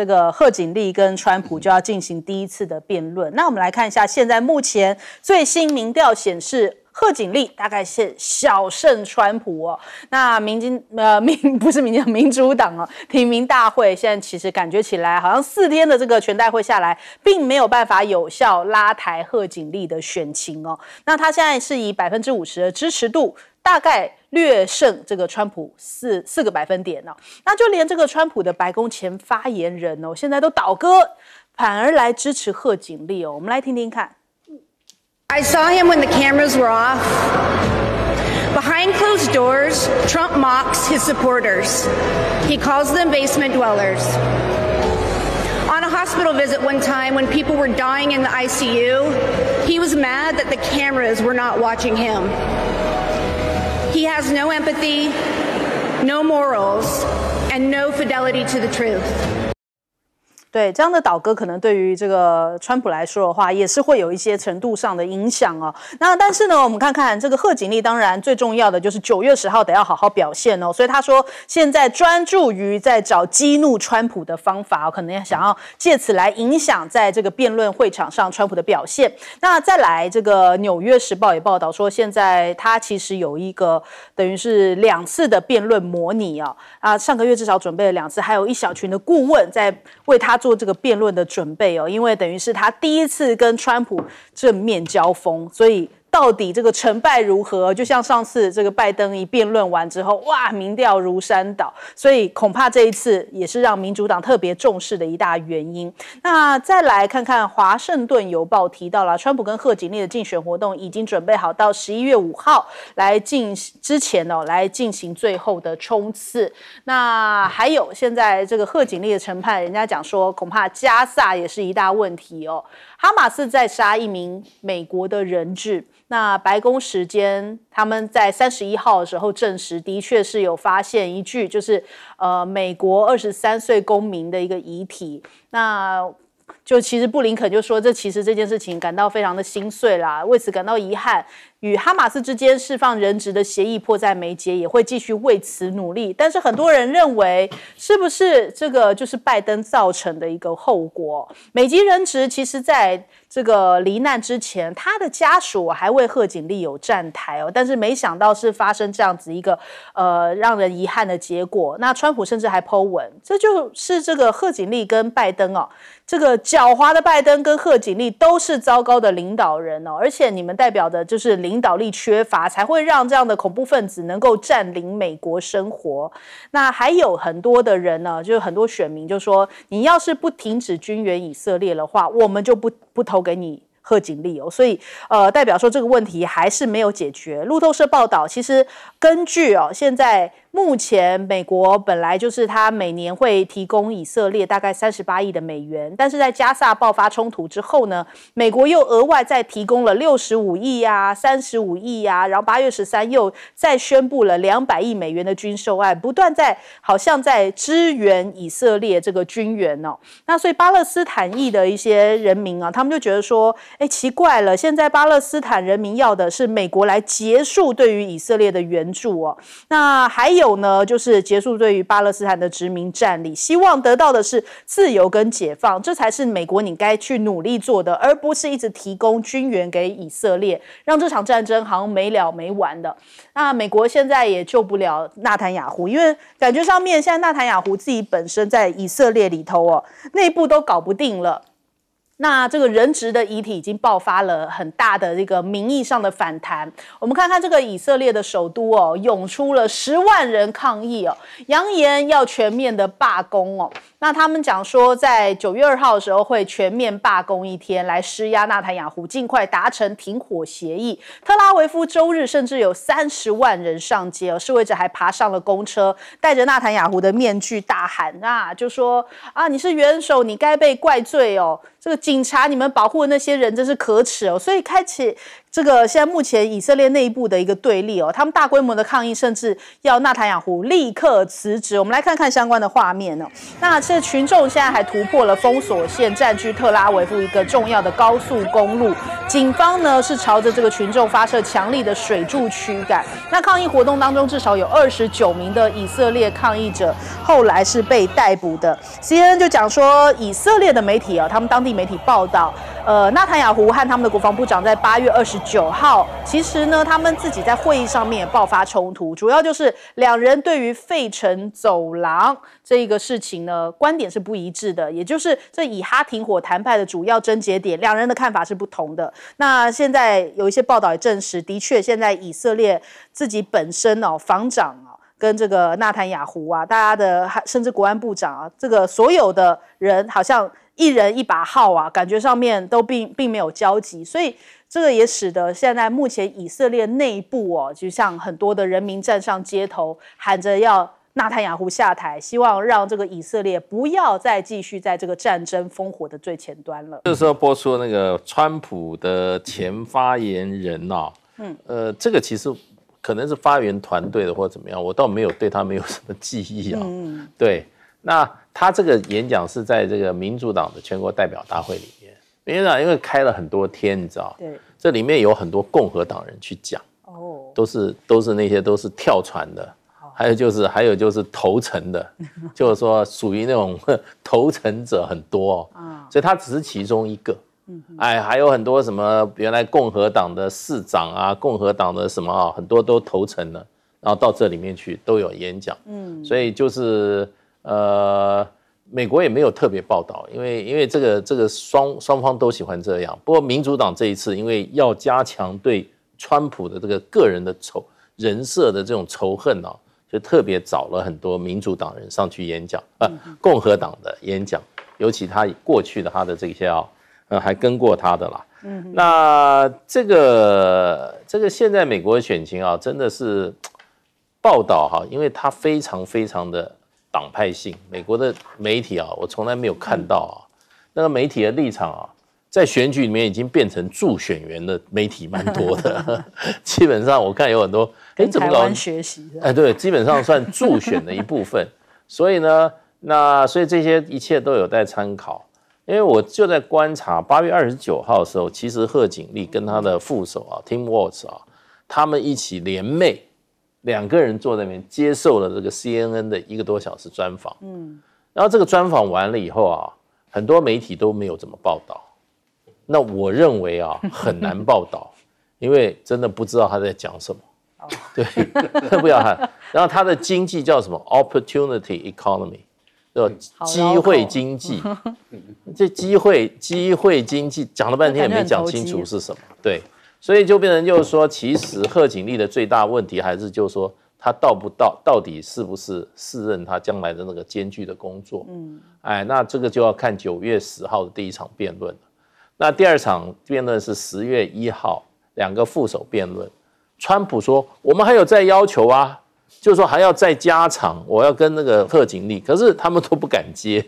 这个贺锦丽跟川普就要进行第一次的辩论，那我们来看一下，现在目前最新民调显示，贺锦丽大概是小胜川普哦。那民进呃民不是民进民主党哦，提名大会现在其实感觉起来好像四天的这个全代会下来，并没有办法有效拉抬贺锦丽的选情哦。那他现在是以百分之五十的支持度，大概。略胜这个川普四四个百分点呢，那就连这个川普的白宫前发言人哦，现在都倒戈，反而来支持贺锦丽哦。我们来听听看。I saw him when the cameras were off, behind closed doors. Trump mocks his supporters. He calls them basement dwellers. On a hospital visit one time, when people were dying in the ICU, he was mad that the cameras were not watching him. He has no empathy, no morals, and no fidelity to the truth. 对这样的倒戈，可能对于这个川普来说的话，也是会有一些程度上的影响哦。那但是呢，我们看看这个贺锦丽，当然最重要的就是九月十号得要好好表现哦。所以他说现在专注于在找激怒川普的方法哦，可能想要借此来影响在这个辩论会场上川普的表现。那再来，这个《纽约时报》也报道说，现在他其实有一个等于是两次的辩论模拟哦。啊，上个月至少准备了两次，还有一小群的顾问在为他。做这个辩论的准备哦，因为等于是他第一次跟川普正面交锋，所以。到底这个成败如何？就像上次这个拜登一辩论完之后，哇，民调如山倒，所以恐怕这一次也是让民主党特别重视的一大原因。那再来看看《华盛顿邮报》提到了，川普跟贺锦丽的竞选活动已经准备好到十一月五号来进行之前哦来进行最后的冲刺。那还有现在这个贺锦丽的成派，人家讲说恐怕加萨也是一大问题哦。哈马斯在杀一名美国的人质。那白宫时间，他们在三十一号的时候证实，的确是有发现一具，就是呃美国二十三岁公民的一个遗体。那。就其实布林肯就说，这其实这件事情感到非常的心碎啦，为此感到遗憾。与哈马斯之间释放人质的协议迫在眉睫，也会继续为此努力。但是很多人认为，是不是这个就是拜登造成的一个后果？美籍人质其实在这个罹难之前，他的家属还为贺锦丽有站台哦，但是没想到是发生这样子一个呃让人遗憾的结果。那川普甚至还 Po 文，这就是这个贺锦丽跟拜登哦，这个叫。狡猾的拜登跟贺锦丽都是糟糕的领导人哦，而且你们代表的就是领导力缺乏，才会让这样的恐怖分子能够占领美国生活。那还有很多的人呢，就是很多选民就说，你要是不停止军援以色列的话，我们就不不投给你贺锦丽哦。所以呃，代表说这个问题还是没有解决。路透社报道，其实根据哦现在。目前，美国本来就是它每年会提供以色列大概三十八亿的美元，但是在加沙爆发冲突之后呢，美国又额外再提供了六十五亿呀、三十五亿呀，然后八月十三又再宣布了两百亿美元的军售案，不断在好像在支援以色列这个军援哦。那所以巴勒斯坦裔的一些人民啊，他们就觉得说，哎，奇怪了，现在巴勒斯坦人民要的是美国来结束对于以色列的援助哦，那还有。有呢，就是结束对于巴勒斯坦的殖民战力，希望得到的是自由跟解放，这才是美国你该去努力做的，而不是一直提供军援给以色列，让这场战争好像没了没完的。那美国现在也救不了纳坦雅胡，因为感觉上面现在纳坦雅胡自己本身在以色列里头哦，内部都搞不定了。那这个人质的遗体已经爆发了很大的这个民意上的反弹。我们看看这个以色列的首都哦，涌出了十万人抗议哦，扬言要全面的罢工哦。那他们讲说，在九月二号的时候会全面罢工一天，来施压纳坦雅胡尽快达成停火协议。特拉维夫周日甚至有三十万人上街哦，示威者还爬上了公车，戴着纳坦雅胡的面具大喊啊，就说啊，你是元首，你该被怪罪哦。这个警察，你们保护那些人真是可耻哦。所以开启这个现在目前以色列内部的一个对立哦，他们大规模的抗议，甚至要纳坦雅胡立刻辞职。我们来看看相关的画面呢。那这群众现在还突破了封锁线，占据特拉维夫一个重要的高速公路。警方呢是朝着这个群众发射强力的水柱驱赶。那抗议活动当中，至少有二十九名的以色列抗议者后来是被逮捕的。C N 就讲说，以色列的媒体啊，他们当地媒体报道，呃，纳坦雅胡和他们的国防部长在八月二十。九号，其实呢，他们自己在会议上面也爆发冲突，主要就是两人对于费城走廊这一个事情呢，观点是不一致的。也就是这以哈停火谈判的主要症结点，两人的看法是不同的。那现在有一些报道也证实，的确现在以色列自己本身哦，防长啊，跟这个纳坦雅胡啊，大家的甚至国安部长啊，这个所有的人好像一人一把号啊，感觉上面都并并没有交集，所以。这个也使得现在目前以色列内部哦，就像很多的人民站上街头，喊着要纳坦雅胡下台，希望让这个以色列不要再继续在这个战争烽火的最前端了。这时候播出那个川普的前发言人啊，嗯，呃，这个其实可能是发言团队的或者怎么样，我倒没有对他没有什么记忆啊。嗯，对，那他这个演讲是在这个民主党的全国代表大会里。因为啊，因为开了很多天，你知道？对。这里面有很多共和党人去讲，哦，都是都是那些都是跳船的，还有就是还有就是投诚的，就是说属于那种 投诚者很多，啊，所以他只是其中一个，哎，还有很多什么原来共和党的市长啊，共和党的什么啊，很多都投诚了，然后到这里面去都有演讲，嗯，所以就是呃。美国也没有特别报道，因为因为这个这个双双方都喜欢这样。不过民主党这一次，因为要加强对川普的这个个人的仇人设的这种仇恨啊，就特别找了很多民主党人上去演讲啊，共和党的演讲，尤其他过去的他的这些啊，呃，还跟过他的啦。嗯，那这个这个现在美国的选情啊，真的是报道哈，因为他非常非常的。党派性，美国的媒体啊，我从来没有看到啊，那个媒体的立场啊，在选举里面已经变成助选员的媒体蛮多的，基本上我看有很多，哎，怎么搞？学习？哎，对，基本上算助选的一部分，所以呢，那所以这些一切都有待参考，因为我就在观察八月二十九号的时候，其实贺锦丽跟他的副手啊，Team w a l s 啊，他们一起联袂。两个人坐在那边接受了这个 CNN 的一个多小时专访，嗯，然后这个专访完了以后啊，很多媒体都没有怎么报道。那我认为啊，很难报道，因为真的不知道他在讲什么。对，不要喊。然后他的经济叫什么？Opportunity Economy，叫机会经济。这机会，机会经济，讲了半天也没讲清楚是什么。对。所以就变成就是说，其实贺锦丽的最大问题还是就是说，他到不到，到底是不是适任他将来的那个艰巨的工作？嗯，哎，那这个就要看九月十号的第一场辩论那第二场辩论是十月一号，两个副手辩论。川普说我们还有再要求啊，就是说还要再加场，我要跟那个贺锦丽，可是他们都不敢接。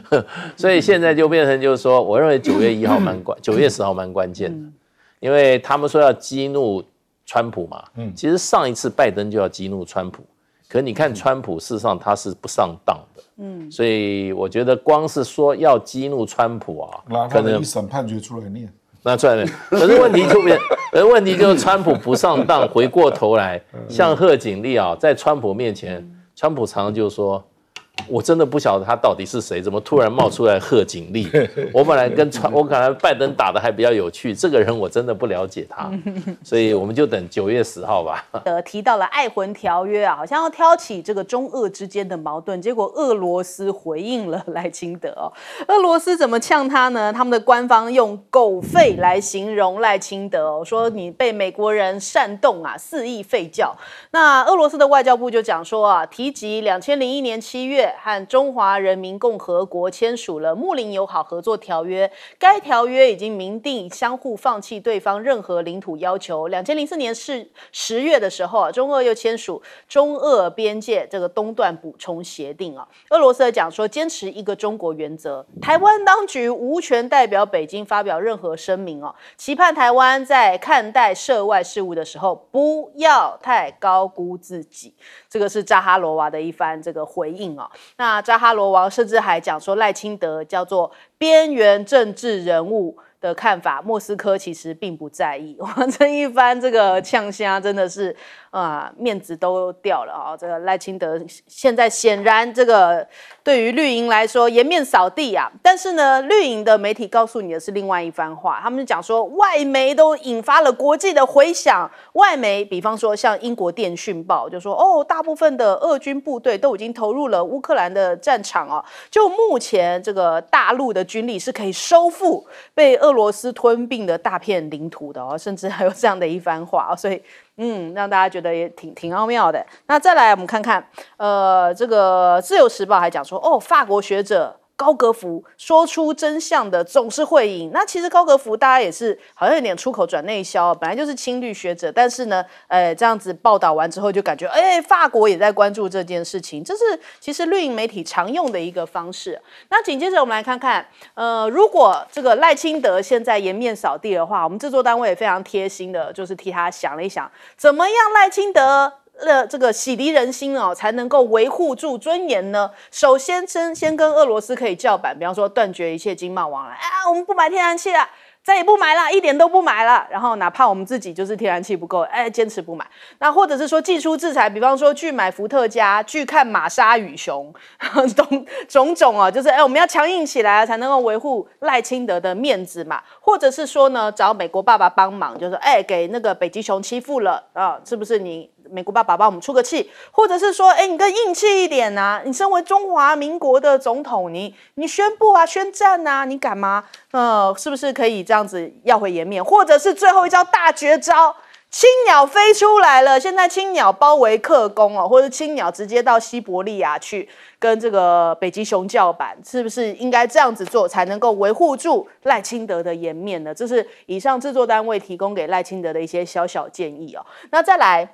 所以现在就变成就是说，我认为九月一号蛮关，九月十号蛮关键的。因为他们说要激怒川普嘛，嗯，其实上一次拜登就要激怒川普，可你看川普事实上他是不上当的，嗯，所以我觉得光是说要激怒川普啊，可能一审判决出来念，那出来，可是问题就变，是问题就是川普不上当，回过头来像贺锦丽啊，在川普面前，川普常就说。我真的不晓得他到底是谁，怎么突然冒出来贺锦丽？我本来跟川，我可能拜登打的还比较有趣，这个人我真的不了解他，所以我们就等九月十号吧。呃，提到了《爱魂条约》啊，好像要挑起这个中俄之间的矛盾，结果俄罗斯回应了赖清德哦。俄罗斯怎么呛他呢？他们的官方用狗吠来形容赖清德哦，说你被美国人煽动啊，肆意吠叫。那俄罗斯的外交部就讲说啊，提及两千零一年七月。和中华人民共和国签署了睦邻友好合作条约，该条约已经明定相互放弃对方任何领土要求。两千零四年是十月的时候，中俄又签署中俄边界这个东段补充协定啊。俄罗斯讲说坚持一个中国原则，台湾当局无权代表北京发表任何声明啊。期盼台湾在看待涉外事务的时候，不要太高估自己。这个是扎哈罗娃的一番这个回应啊。那扎哈罗王甚至还讲说赖清德叫做边缘政治人物的看法，莫斯科其实并不在意。哇，这一番这个呛虾真的是。啊，面子都掉了啊！这个赖清德现在显然，这个对于绿营来说颜面扫地啊。但是呢，绿营的媒体告诉你的是另外一番话，他们讲说，外媒都引发了国际的回响。外媒，比方说像英国电讯报就说，哦，大部分的俄军部队都已经投入了乌克兰的战场啊。就目前这个大陆的军力是可以收复被俄罗斯吞并的大片领土的哦，甚至还有这样的一番话啊，所以。嗯，让大家觉得也挺挺奥妙的。那再来，我们看看，呃，这个《自由时报》还讲说，哦，法国学者。高格福说出真相的总是会赢。那其实高格福大家也是好像有点出口转内销，本来就是亲绿学者，但是呢，呃，这样子报道完之后就感觉，哎，法国也在关注这件事情，这是其实绿营媒体常用的一个方式。那紧接着我们来看看，呃，如果这个赖清德现在颜面扫地的话，我们制作单位也非常贴心的，就是替他想了一想，怎么样，赖清德。的这个洗涤人心哦，才能够维护住尊严呢。首先，先先跟俄罗斯可以叫板，比方说断绝一切经贸往来啊，我们不买天然气了，再也不买了，一点都不买了。然后，哪怕我们自己就是天然气不够，哎，坚持不买。那或者是说，寄出制裁，比方说拒买伏特加，拒看《玛莎与熊》。种种种哦，就是哎，我们要强硬起来，才能够维护赖清德的面子嘛。或者是说呢，找美国爸爸帮忙，就是哎，给那个北极熊欺负了啊，是不是你？美国爸爸帮我们出个气，或者是说，哎，你更硬气一点呐！你身为中华民国的总统，你你宣布啊，宣战呐，你敢吗？呃，是不是可以这样子要回颜面？或者是最后一招大绝招，青鸟飞出来了，现在青鸟包围克宫哦，或者青鸟直接到西伯利亚去跟这个北极熊叫板，是不是应该这样子做才能够维护住赖清德的颜面呢？这是以上制作单位提供给赖清德的一些小小建议哦。那再来。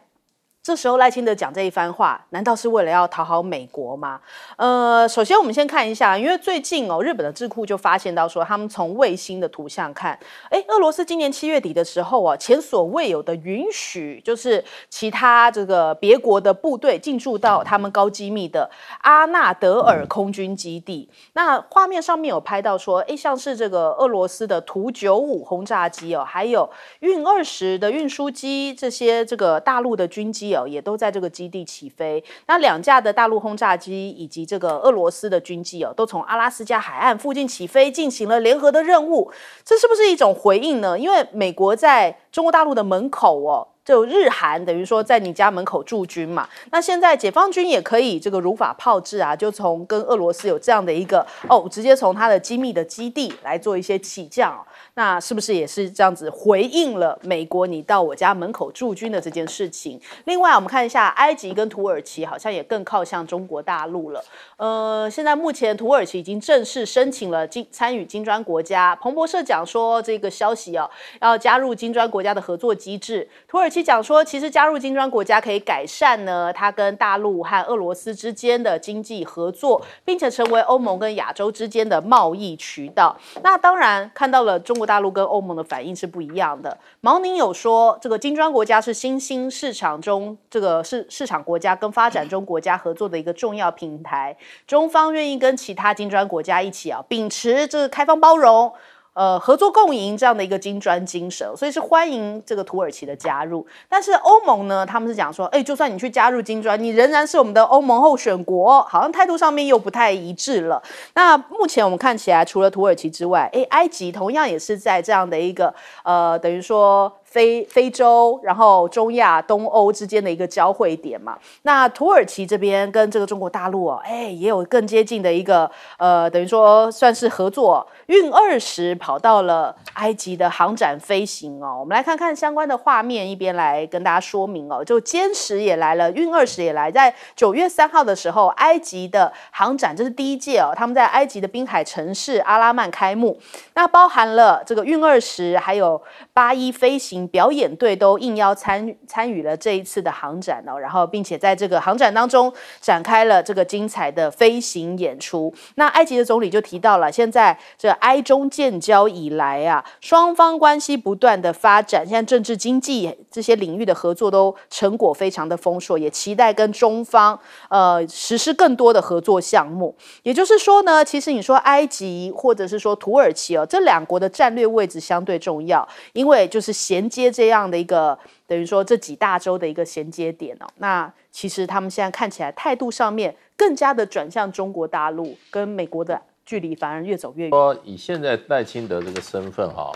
这时候赖清德讲这一番话，难道是为了要讨好美国吗？呃，首先我们先看一下，因为最近哦，日本的智库就发现到说，他们从卫星的图像看，哎，俄罗斯今年七月底的时候啊，前所未有的允许，就是其他这个别国的部队进驻到他们高机密的阿纳德尔空军基地。那画面上面有拍到说，哎，像是这个俄罗斯的图九五轰炸机哦，还有运二十的运输机这些这个大陆的军机哦。也都在这个基地起飞，那两架的大陆轰炸机以及这个俄罗斯的军机哦，都从阿拉斯加海岸附近起飞，进行了联合的任务，这是不是一种回应呢？因为美国在中国大陆的门口哦。就日韩等于说在你家门口驻军嘛，那现在解放军也可以这个如法炮制啊，就从跟俄罗斯有这样的一个哦，直接从他的机密的基地来做一些起降，那是不是也是这样子回应了美国你到我家门口驻军的这件事情？另外，我们看一下埃及跟土耳其好像也更靠向中国大陆了。呃，现在目前土耳其已经正式申请了金参与金砖国家。彭博社讲说这个消息啊，要加入金砖国家的合作机制，土耳其。讲说，其实加入金砖国家可以改善呢，它跟大陆和俄罗斯之间的经济合作，并且成为欧盟跟亚洲之间的贸易渠道。那当然看到了中国大陆跟欧盟的反应是不一样的。毛宁有说，这个金砖国家是新兴市场中这个市市场国家跟发展中国家合作的一个重要平台，中方愿意跟其他金砖国家一起啊，秉持这个开放包容。呃，合作共赢这样的一个金砖精神，所以是欢迎这个土耳其的加入。但是欧盟呢，他们是讲说，哎，就算你去加入金砖，你仍然是我们的欧盟候选国，好像态度上面又不太一致了。那目前我们看起来，除了土耳其之外，哎，埃及同样也是在这样的一个呃，等于说。非非洲，然后中亚、东欧之间的一个交汇点嘛。那土耳其这边跟这个中国大陆哦，哎，也有更接近的一个呃，等于说算是合作。运二十跑到了埃及的航展飞行哦，我们来看看相关的画面，一边来跟大家说明哦。就歼十也来了，运二十也来。在九月三号的时候，埃及的航展，这是第一届哦，他们在埃及的滨海城市阿拉曼开幕，那包含了这个运二十，还有八一飞行。表演队都应邀参参与了这一次的航展哦，然后并且在这个航展当中展开了这个精彩的飞行演出。那埃及的总理就提到了，现在这埃中建交以来啊，双方关系不断的发展，现在政治、经济这些领域的合作都成果非常的丰硕，也期待跟中方呃实施更多的合作项目。也就是说呢，其实你说埃及或者是说土耳其哦，这两国的战略位置相对重要，因为就是衔接这样的一个，等于说这几大洲的一个衔接点哦，那其实他们现在看起来态度上面更加的转向中国大陆，跟美国的距离反而越走越远。说以现在赖清德这个身份哈，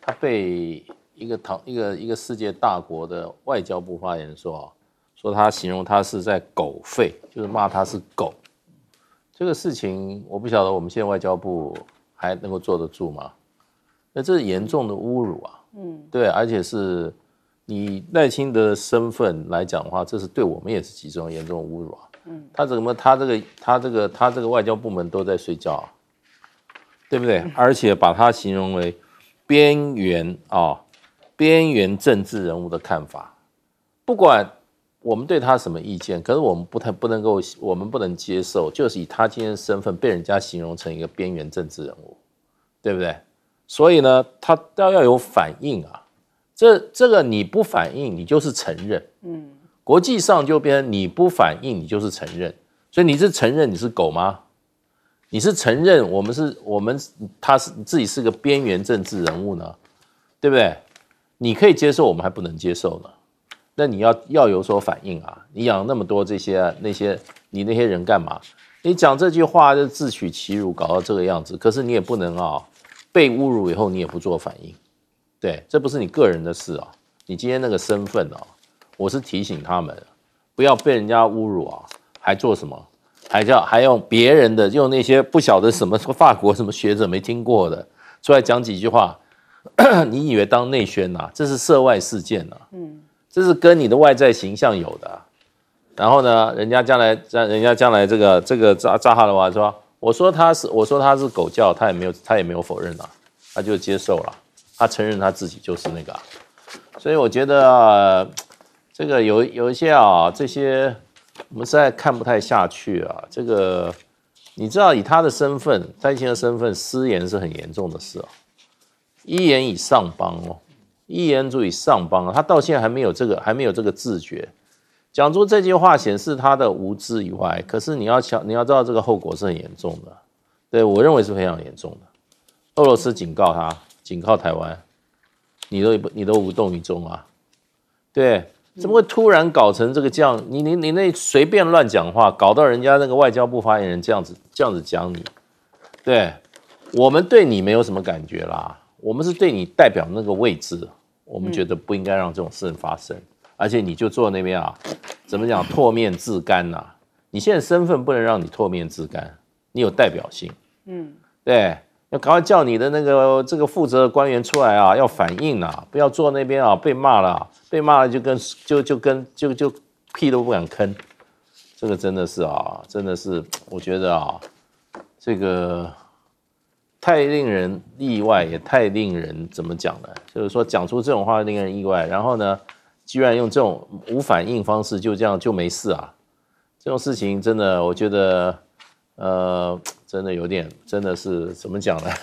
他被一个唐一个一个世界大国的外交部发言说啊，说他形容他是在狗吠，就是骂他是狗。这个事情我不晓得我们现在外交部还能够坐得住吗？那这是严重的侮辱啊！嗯，对，而且是以赖清德身份来讲的话，这是对我们也是集中严重侮辱啊。嗯，他怎么他这个他这个他这个外交部门都在睡觉，对不对？而且把他形容为边缘啊，边缘政治人物的看法，不管我们对他什么意见，可是我们不太不能够，我们不能接受，就是以他今天身份被人家形容成一个边缘政治人物，对不对？所以呢，他都要有反应啊，这这个你不反应，你就是承认，嗯，国际上就变成你不反应，你就是承认。所以你是承认你是狗吗？你是承认我们是，我们他是自己是个边缘政治人物呢，对不对？你可以接受，我们还不能接受呢。那你要要有所反应啊！你养那么多这些那些你那些人干嘛？你讲这句话就自取其辱，搞到这个样子。可是你也不能啊。被侮辱以后你也不做反应，对，这不是你个人的事啊。你今天那个身份啊，我是提醒他们，不要被人家侮辱啊，还做什么？还叫还用别人的，用那些不晓得什么法国什么学者没听过的出来讲几句话？你以为当内宣呐？这是涉外事件啊，嗯，这是跟你的外在形象有的。然后呢，人家将来让人家将来这个这个扎扎哈的话是吧？我说他是，我说他是狗叫，他也没有，他也没有否认啊，他就接受了，他承认他自己就是那个，所以我觉得啊、这个有有一些啊，这些我们实在看不太下去啊。这个你知道，以他的身份，三星的身份，失言是很严重的事啊，一言以上帮哦，一言足以上邦啊，他到现在还没有这个，还没有这个自觉。讲出这句话显示他的无知以外，可是你要想，你要知道这个后果是很严重的，对我认为是非常严重的。俄罗斯警告他，警告台湾，你都你都无动于衷啊？对，怎么会突然搞成这个这样？你你你那随便乱讲话，搞到人家那个外交部发言人这样子这样子讲你，对我们对你没有什么感觉啦，我们是对你代表那个位置，我们觉得不应该让这种事发生。而且你就坐那边啊，怎么讲唾面自干呐？你现在身份不能让你唾面自干，你有代表性，嗯，对，要赶快叫你的那个这个负责官员出来啊，要反应啊，不要坐那边啊，被骂了，被骂了就跟就就跟就就屁都不敢吭，这个真的是啊，真的是，我觉得啊，这个太令人意外，也太令人怎么讲了？就是说讲出这种话，令人意外。然后呢？居然用这种无反应方式就这样就没事啊？这种事情真的，我觉得，呃，真的有点，真的是怎么讲呢？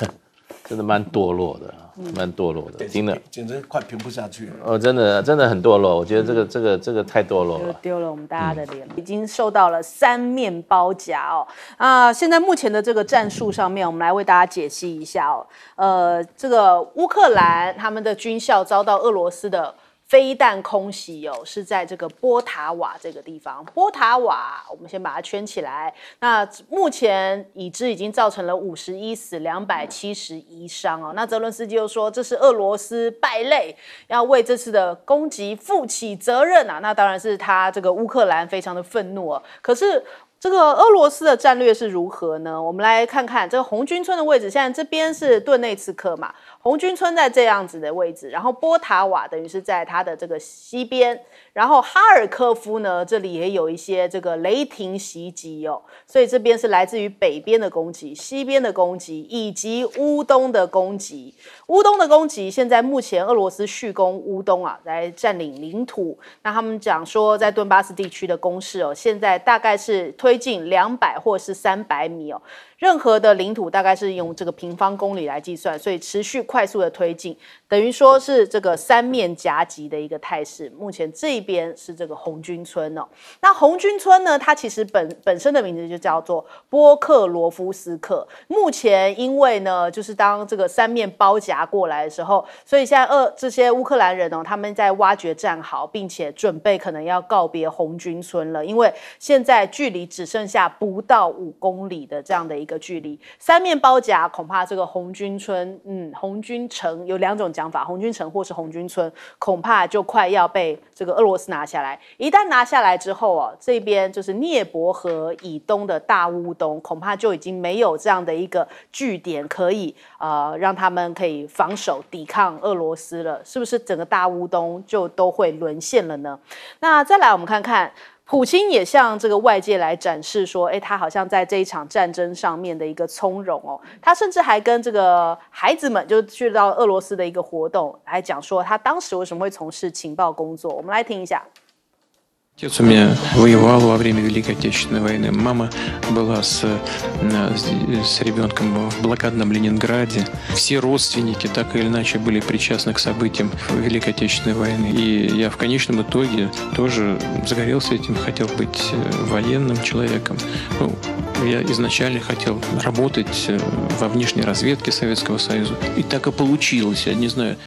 真的蛮堕落的，蛮堕落的，真的，简直快评不下去了。哦，真的，真的很堕落。我觉得这个，这个，这个太堕落了，丢了我们大家的脸，已经受到了三面包夹哦。啊，现在目前的这个战术上面，我们来为大家解析一下哦。呃，这个乌克兰他们的军校遭到俄罗斯的。飞弹空袭哦，是在这个波塔瓦这个地方。波塔瓦，我们先把它圈起来。那目前已知已经造成了五十一死、两百七十一伤哦。那泽伦斯基又说，这是俄罗斯败类，要为这次的攻击负起责任啊。那当然是他这个乌克兰非常的愤怒啊。可是。这个俄罗斯的战略是如何呢？我们来看看这个红军村的位置。现在这边是顿内茨克嘛，红军村在这样子的位置，然后波塔瓦等于是在它的这个西边，然后哈尔科夫呢，这里也有一些这个雷霆袭击哦，所以这边是来自于北边的攻击、西边的攻击以及乌东的攻击。乌东的攻击现在目前俄罗斯续攻乌东啊，来占领领土。那他们讲说在顿巴斯地区的攻势哦，现在大概是推。推进两百或是三百米哦，任何的领土大概是用这个平方公里来计算，所以持续快速的推进，等于说是这个三面夹击的一个态势。目前这边是这个红军村哦，那红军村呢，它其实本本身的名字就叫做波克罗夫斯克。目前因为呢，就是当这个三面包夹过来的时候，所以现在二这些乌克兰人哦，他们在挖掘战壕，并且准备可能要告别红军村了，因为现在距离只只剩下不到五公里的这样的一个距离，三面包夹，恐怕这个红军村，嗯，红军城有两种讲法，红军城或是红军村，恐怕就快要被这个俄罗斯拿下来。一旦拿下来之后啊，这边就是涅伯河以东的大乌东，恐怕就已经没有这样的一个据点可以，呃，让他们可以防守抵抗俄罗斯了，是不是？整个大乌东就都会沦陷了呢？那再来，我们看看。普京也向这个外界来展示说，哎，他好像在这一场战争上面的一个从容哦。他甚至还跟这个孩子们，就去到俄罗斯的一个活动来讲说，他当时为什么会从事情报工作。我们来听一下。Отец у меня воевал во время Великой Отечественной войны. Мама была с, э, с ребенком в блокадном Ленинграде. Все родственники так или иначе были причастны к событиям Великой Отечественной войны. И я в конечном итоге тоже загорелся этим, хотел быть э, военным человеком. Ну, я изначально хотел работать э, во внешней разведке Советского Союза. И так и получилось, я не знаю.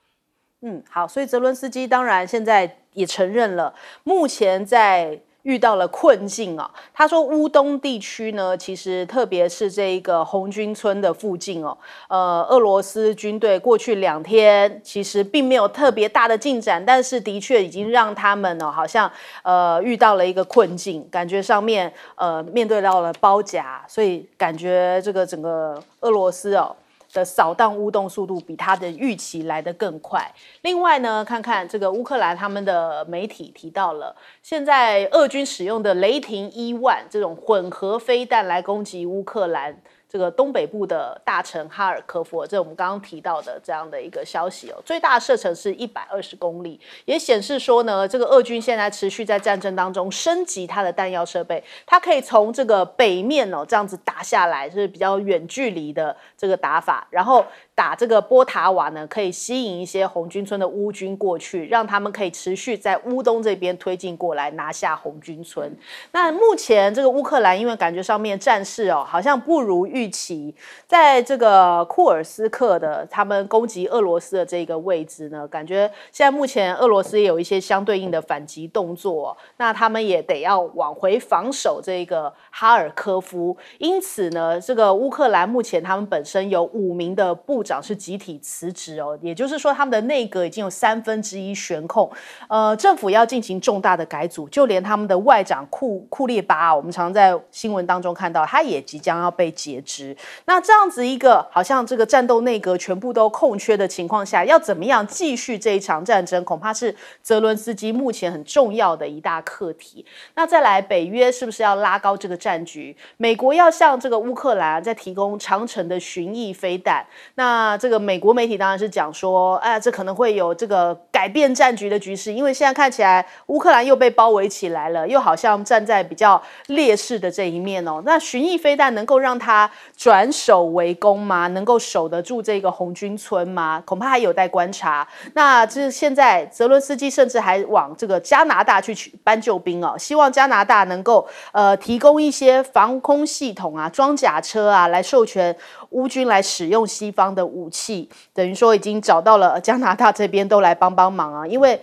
嗯，好，所以泽伦斯基当然现在也承认了，目前在遇到了困境啊。他说，乌东地区呢，其实特别是这一个红军村的附近哦，呃，俄罗斯军队过去两天其实并没有特别大的进展，但是的确已经让他们哦，好像呃遇到了一个困境，感觉上面呃面对到了包夹，所以感觉这个整个俄罗斯哦。的扫荡乌动速度比他的预期来得更快。另外呢，看看这个乌克兰他们的媒体提到了，现在俄军使用的雷霆伊万这种混合飞弹来攻击乌克兰。这个东北部的大城哈尔科夫，这我们刚刚提到的这样的一个消息哦，最大射程是一百二十公里，也显示说呢，这个俄军现在持续在战争当中升级它的弹药设备，它可以从这个北面哦这样子打下来，是比较远距离的这个打法，然后。打这个波塔瓦呢，可以吸引一些红军村的乌军过去，让他们可以持续在乌东这边推进过来拿下红军村。那目前这个乌克兰因为感觉上面战事哦，好像不如预期，在这个库尔斯克的他们攻击俄罗斯的这个位置呢，感觉现在目前俄罗斯也有一些相对应的反击动作，那他们也得要往回防守这个哈尔科夫。因此呢，这个乌克兰目前他们本身有五名的部。长是集体辞职哦，也就是说他们的内阁已经有三分之一悬空，呃，政府要进行重大的改组，就连他们的外长库库列巴，我们常在新闻当中看到，他也即将要被解职。那这样子一个好像这个战斗内阁全部都空缺的情况下，要怎么样继续这一场战争，恐怕是泽伦斯基目前很重要的一大课题。那再来，北约是不是要拉高这个战局？美国要向这个乌克兰在提供长城的巡弋飞弹，那。那这个美国媒体当然是讲说，哎，这可能会有这个改变战局的局势，因为现在看起来乌克兰又被包围起来了，又好像站在比较劣势的这一面哦。那巡弋飞弹能够让他转守为攻吗？能够守得住这个红军村吗？恐怕还有待观察。那这现在泽伦斯基甚至还往这个加拿大去搬救兵哦，希望加拿大能够呃提供一些防空系统啊、装甲车啊来授权。乌军来使用西方的武器，等于说已经找到了加拿大这边都来帮帮忙啊，因为。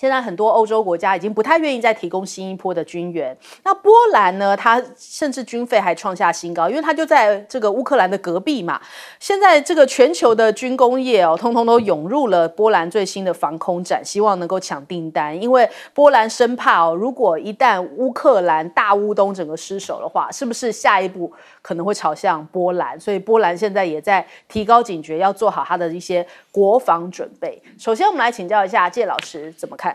现在很多欧洲国家已经不太愿意再提供新一波的军援。那波兰呢？它甚至军费还创下新高，因为它就在这个乌克兰的隔壁嘛。现在这个全球的军工业哦，通通都涌入了波兰最新的防空展，希望能够抢订单。因为波兰生怕哦，如果一旦乌克兰大乌东整个失守的话，是不是下一步可能会朝向波兰？所以波兰现在也在提高警觉，要做好它的一些国防准备。首先，我们来请教一下谢老师怎么看。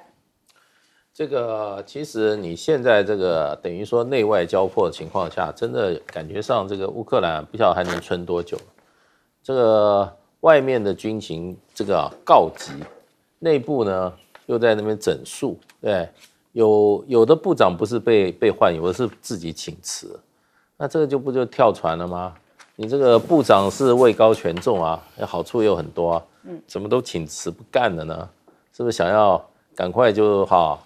这个其实你现在这个等于说内外交迫的情况下，真的感觉上这个乌克兰不晓得还能撑多久。这个外面的军情这个告急，内部呢又在那边整肃，对，有有的部长不是被被换，有的是自己请辞，那这个就不就跳船了吗？你这个部长是位高权重啊，好处也有很多啊，嗯，怎么都请辞不干了呢？是不是想要赶快就好？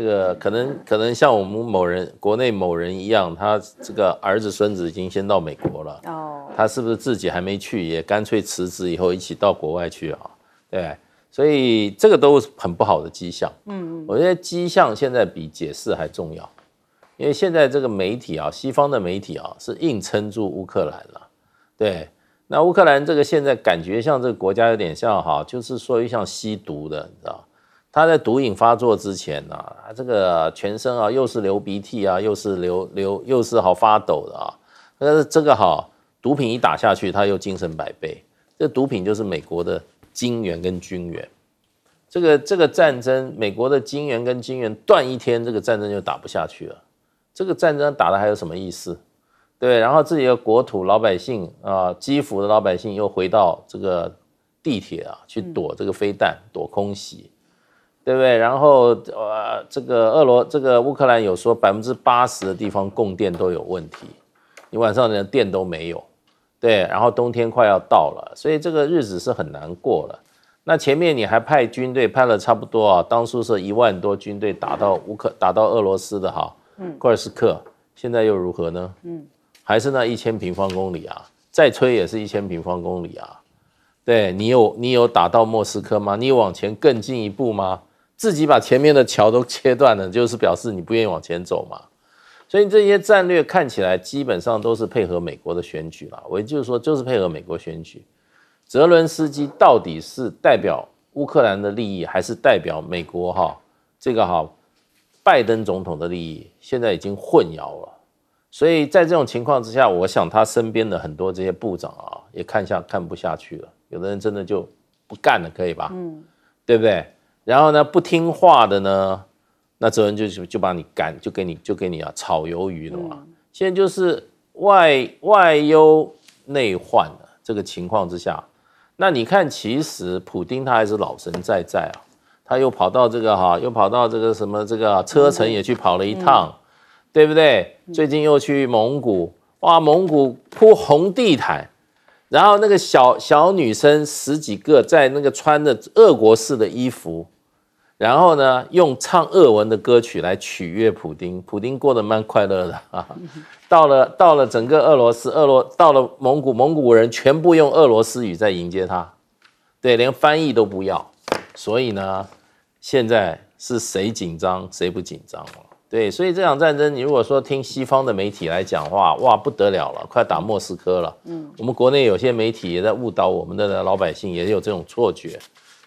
这个可能可能像我们某人国内某人一样，他这个儿子孙子已经先到美国了。哦，他是不是自己还没去，也干脆辞职以后一起到国外去啊？对，所以这个都很不好的迹象。嗯，我觉得迹象现在比解释还重要，因为现在这个媒体啊，西方的媒体啊，是硬撑住乌克兰了。对，那乌克兰这个现在感觉像这个国家有点像哈，就是说像吸毒的，你知道。他在毒瘾发作之前啊，这个全身啊又是流鼻涕啊，又是流流又是好发抖的啊。但是这个哈，毒品一打下去，他又精神百倍。这毒品就是美国的金元跟军援。这个这个战争，美国的金元跟军援断一天，这个战争就打不下去了。这个战争打的还有什么意思？对，然后自己的国土、老百姓啊，基辅的老百姓又回到这个地铁啊，去躲这个飞弹、躲空袭。对不对？然后呃，这个俄罗，这个乌克兰有说百分之八十的地方供电都有问题，你晚上连电都没有。对，然后冬天快要到了，所以这个日子是很难过了。那前面你还派军队派了差不多啊，当初是一万多军队打到乌克，打到俄罗斯的哈，嗯，尔斯克，现在又如何呢？嗯，还是那一千平方公里啊，再吹也是一千平方公里啊。对你有你有打到莫斯科吗？你往前更进一步吗？自己把前面的桥都切断了，就是表示你不愿意往前走嘛。所以这些战略看起来基本上都是配合美国的选举了。我也就是说，就是配合美国选举。泽伦斯基到底是代表乌克兰的利益，还是代表美国哈这个哈拜登总统的利益？现在已经混淆了。所以在这种情况之下，我想他身边的很多这些部长啊，也看下看不下去了，有的人真的就不干了，可以吧？嗯，对不对？然后呢，不听话的呢，那责任就就把你赶，就给你就给你啊炒鱿鱼了嘛。现在就是外外忧内患的这个情况之下，那你看，其实普丁他还是老神在在啊，他又跑到这个哈，又跑到这个什么这个车臣也去跑了一趟，对不对？最近又去蒙古，哇，蒙古铺红地毯，然后那个小小女生十几个在那个穿着俄国式的衣服。然后呢，用唱俄文的歌曲来取悦普丁，普丁过得蛮快乐的啊。到了到了整个俄罗斯，俄罗到了蒙古，蒙古人全部用俄罗斯语在迎接他，对，连翻译都不要。所以呢，现在是谁紧张谁不紧张了？对，所以这场战争，你如果说听西方的媒体来讲话，哇，不得了了，快打莫斯科了。嗯，我们国内有些媒体也在误导我们的老百姓，也有这种错觉。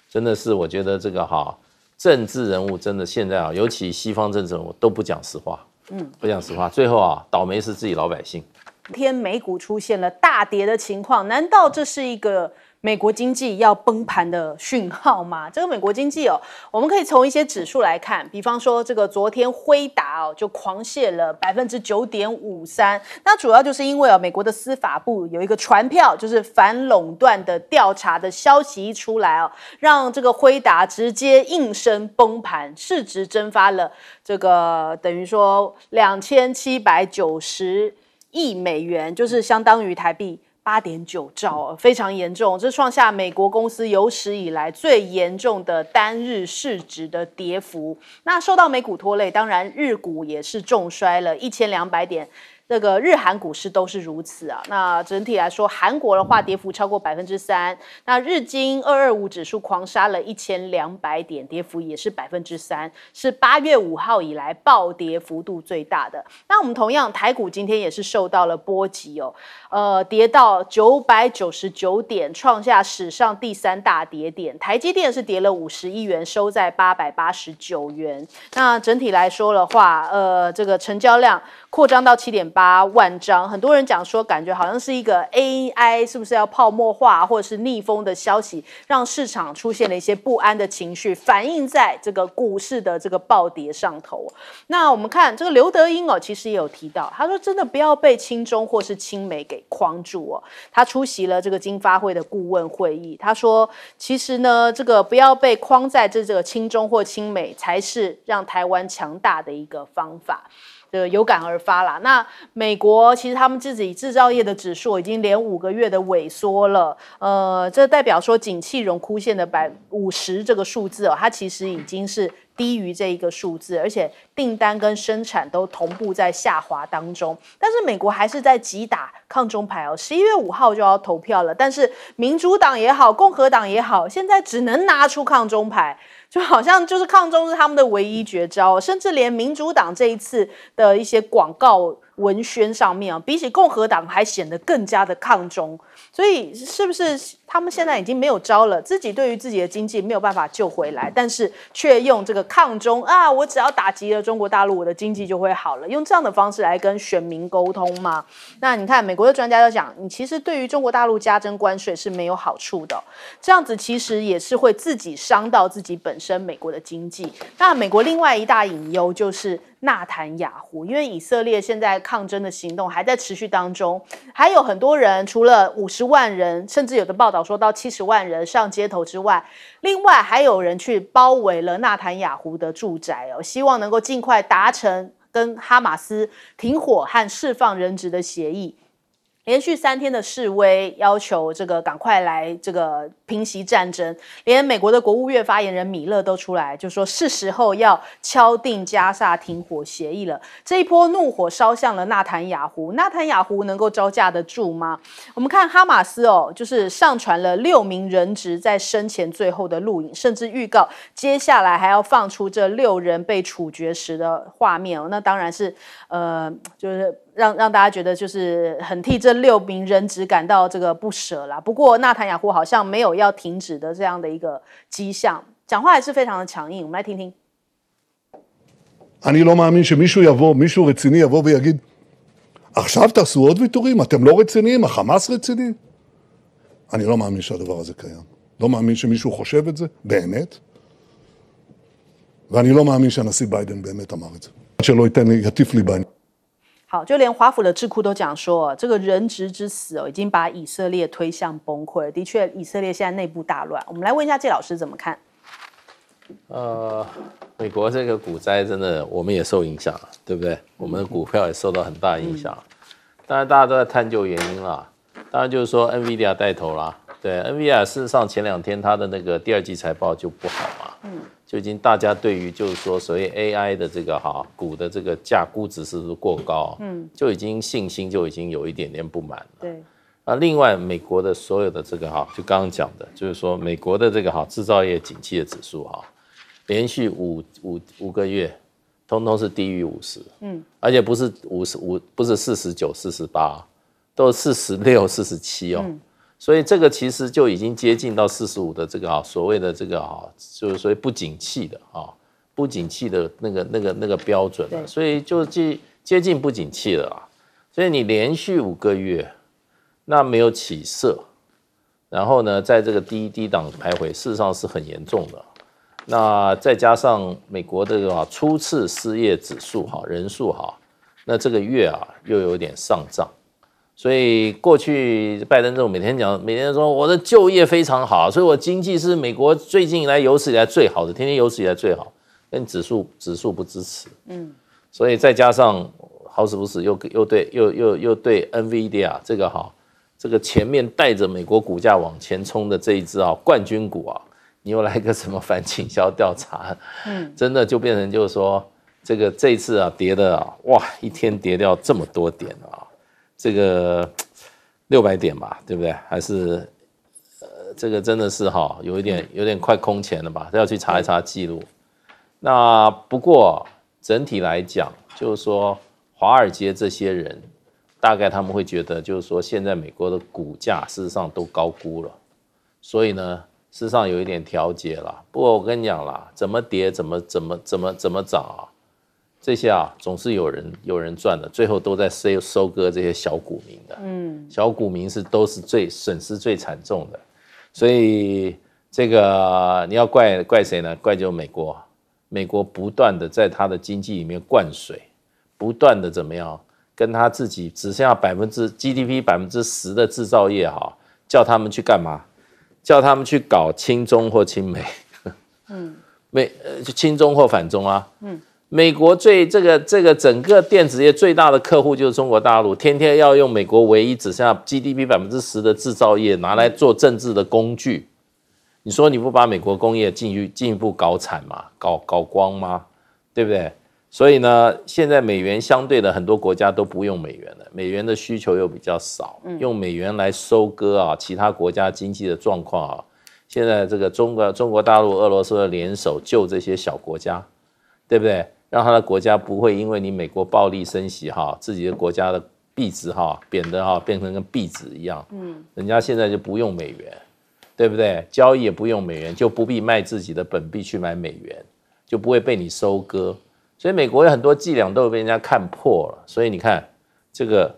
真的是，我觉得这个哈。政治人物真的现在啊，尤其西方政治人物都不讲实话，嗯，不讲实话，最后啊，倒霉是自己老百姓。天，美股出现了大跌的情况，难道这是一个？美国经济要崩盘的讯号吗？这个美国经济哦，我们可以从一些指数来看，比方说这个昨天辉达哦就狂泻了百分之九点五三，那主要就是因为啊美国的司法部有一个传票，就是反垄断的调查的消息一出来哦，让这个辉达直接应声崩盘，市值蒸发了这个等于说两千七百九十亿美元，就是相当于台币。八点九兆，非常严重，这创下美国公司有史以来最严重的单日市值的跌幅。那受到美股拖累，当然日股也是重摔了，一千两百点。这个日韩股市都是如此啊。那整体来说，韩国的话跌幅超过百分之三，那日经二二五指数狂杀了一千两百点，跌幅也是百分之三，是八月五号以来暴跌幅度最大的。那我们同样台股今天也是受到了波及哦，呃，跌到九百九十九点，创下史上第三大跌点。台积电是跌了五十亿元，收在八百八十九元。那整体来说的话，呃，这个成交量。扩张到七点八万张，很多人讲说，感觉好像是一个 AI 是不是要泡沫化，或者是逆风的消息，让市场出现了一些不安的情绪，反映在这个股市的这个暴跌上头。那我们看这个刘德英哦，其实也有提到，他说真的不要被轻中或是轻美给框住哦。他出席了这个金发会的顾问会议，他说其实呢，这个不要被框在这这个轻中或轻美，才是让台湾强大的一个方法。的有感而发啦。那美国其实他们自己制造业的指数已经连五个月的萎缩了。呃，这代表说景气荣枯线的百五十这个数字哦，它其实已经是低于这一个数字，而且订单跟生产都同步在下滑当中。但是美国还是在急打抗中牌哦，十一月五号就要投票了。但是民主党也好，共和党也好，现在只能拿出抗中牌。就好像就是抗中是他们的唯一绝招，甚至连民主党这一次的一些广告。文宣上面啊，比起共和党还显得更加的抗中，所以是不是他们现在已经没有招了？自己对于自己的经济没有办法救回来，但是却用这个抗中啊，我只要打击了中国大陆，我的经济就会好了，用这样的方式来跟选民沟通吗？那你看，美国的专家就讲，你其实对于中国大陆加征关税是没有好处的，这样子其实也是会自己伤到自己本身美国的经济。那美国另外一大隐忧就是。纳坦雅胡，因为以色列现在抗争的行动还在持续当中，还有很多人，除了五十万人，甚至有的报道说到七十万人上街头之外，另外还有人去包围了纳坦雅胡的住宅哦，希望能够尽快达成跟哈马斯停火和释放人质的协议。连续三天的示威，要求这个赶快来这个平息战争，连美国的国务院发言人米勒都出来，就说是时候要敲定加沙停火协议了。这一波怒火烧向了纳坦雅湖，纳坦雅湖能够招架得住吗？我们看哈马斯哦，就是上传了六名人质在生前最后的录影，甚至预告接下来还要放出这六人被处决时的画面哦。那当然是，呃，就是。让让大家觉得就是很替这六名人质感到这个不舍啦。不过纳坦雅胡好像没有要停止的这样的一个迹象，讲话还是非常的强硬。我们来听听。אני לא מאמין שמישהו יבוא, מישהו רציני יבוא ויגיד, עכשיו תעשו עוד ויתורים, אתם לא רציניים, החמאס רציני? אני לא מאמין שהדבר הזה קיים. לא מאמין שמישהו חושב את זה, באמת. ואני לא מאמין שהנשיא ביידן באמת אמר את זה. עד שלא ייתן לי, יטיף לי בעניין. 好，就连华府的智库都讲说，这个人质之死哦，已经把以色列推向崩溃。的确，以色列现在内部大乱。我们来问一下谢老师怎么看？呃，美国这个股灾真的，我们也受影响，对不对？我们的股票也受到很大影响。当然，大家都在探究原因啦。当然，就是说 Nvidia 带头啦。对，Nvidia 实上前两天它的那个第二季财报就不好嘛。嗯。就已经大家对于就是说所谓 A I 的这个哈股的这个价估值是不是过高？嗯，就已经信心就已经有一点点不满。对，那另外美国的所有的这个哈，就刚刚讲的，就是说美国的这个哈制造业景气的指数哈，连续五五五个月，通通是低于五十。嗯，而且不是五十五，不是四十九、四十八，都是四十六、四十七哦。所以这个其实就已经接近到四十五的这个啊，所谓的这个啊，就是所谓不景气的啊，不景气的那个那个那个标准了。所以就接接近不景气了啊。所以你连续五个月那没有起色，然后呢，在这个低低档徘徊，事实上是很严重的。那再加上美国这个啊，初次失业指数哈，人数哈，那这个月啊又有点上涨。所以过去拜登这种每天讲、每天说我的就业非常好，所以我经济是美国最近以来有史以来最好的，天天有史以来最好，但指数指数不支持，嗯，所以再加上好死不死又又对又又又对 NVIDIA 这个哈，这个前面带着美国股价往前冲的这一支啊冠军股啊，你又来个什么反倾销调查，嗯，真的就变成就是说这个这次啊跌的啊，哇，一天跌掉这么多点啊！这个六百点吧，对不对？还是呃，这个真的是哈，有一点有点快空前了吧？要去查一查记录。那不过整体来讲，就是说华尔街这些人，大概他们会觉得，就是说现在美国的股价事实上都高估了，所以呢，事实上有一点调节了。不过我跟你讲啦，怎么跌怎么怎么怎么怎么涨。这些啊，总是有人有人赚的，最后都在收收割这些小股民的。嗯，小股民是都是最损失最惨重的，所以这个你要怪怪谁呢？怪就美国，美国不断的在他的经济里面灌水，不断的怎么样，跟他自己只剩下百分之 GDP 百分之十的制造业哈，叫他们去干嘛？叫他们去搞轻中或轻美，嗯，美 呃就轻中或反中啊，嗯。美国最这个这个整个电子业最大的客户就是中国大陆，天天要用美国唯一只剩下 GDP 百分之十的制造业拿来做政治的工具。你说你不把美国工业进一步进一步搞惨嘛？搞搞光吗？对不对？所以呢，现在美元相对的很多国家都不用美元了，美元的需求又比较少，用美元来收割啊其他国家经济的状况啊。现在这个中国中国大陆、俄罗斯联手救这些小国家，对不对？让他的国家不会因为你美国暴力升息哈，自己的国家的币值哈贬得哈变成跟币值一样，嗯，人家现在就不用美元，对不对？交易也不用美元，就不必卖自己的本币去买美元，就不会被你收割。所以美国有很多伎俩都被人家看破了。所以你看这个，